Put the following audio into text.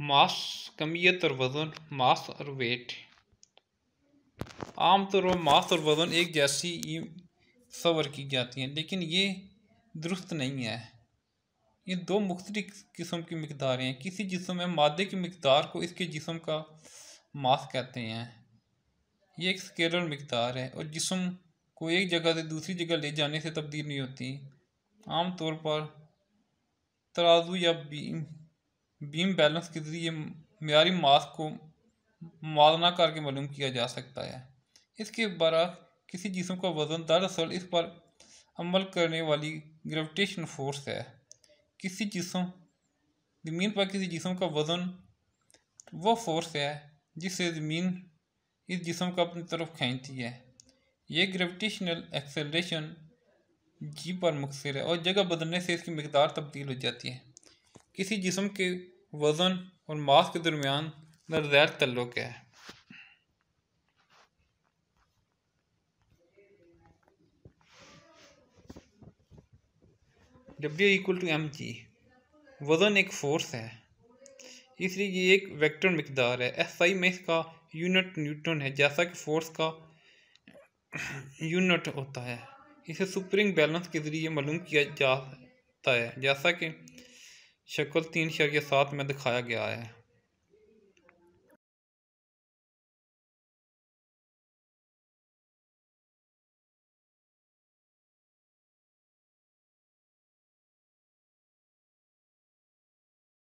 मास कमियत और वज़न मास और वेट आमतौर पर मास और वज़न एक जैसी ही सवर की जाती हैं लेकिन ये दुरुस्त नहीं है ये दो मुख्तलिफ किस्म की मकदारें हैं किसी जिसम में मादे की मकदार को इसके जिसम का मास कहते हैं ये एक स्केलर मकदार है और जिसम को एक जगह से दूसरी जगह ले जाने से तब्दील नहीं होती आमतौर पर तराजू या बीम बीम बैलेंस के ज़रिए मीरी मास को मादना करके मालूम किया जा सकता है इसके बारा किसी जिसम का वज़न दरअसल इस पर अमल करने वाली ग्रेविटेशन फोर्स है किसी जिसम ज़मीन पर किसी जिसम का वज़न वह फोर्स है जिससे ज़मीन इस जिसम को अपनी तरफ खींचती है यह ग्रेविटेशनल एक्सेलरेशन जी पर मुखसर है और जगह बदलने से इसकी मकदार तब्दील हो जाती है किसी जिसम के वज़न और मास के दरमियान नरजैल तल्लुक है W equal to M G वज़न एक फोर्स है इसलिए ये एक वेक्टर मकदार है एस आई में इसका यूनिट न्यूटन है जैसा कि फोर्स का यूनिट होता है इसे सुपरिंग बैलेंस के ज़रिए मालूम किया जाता है जैसा कि शक्ल तीन के सात में दिखाया गया है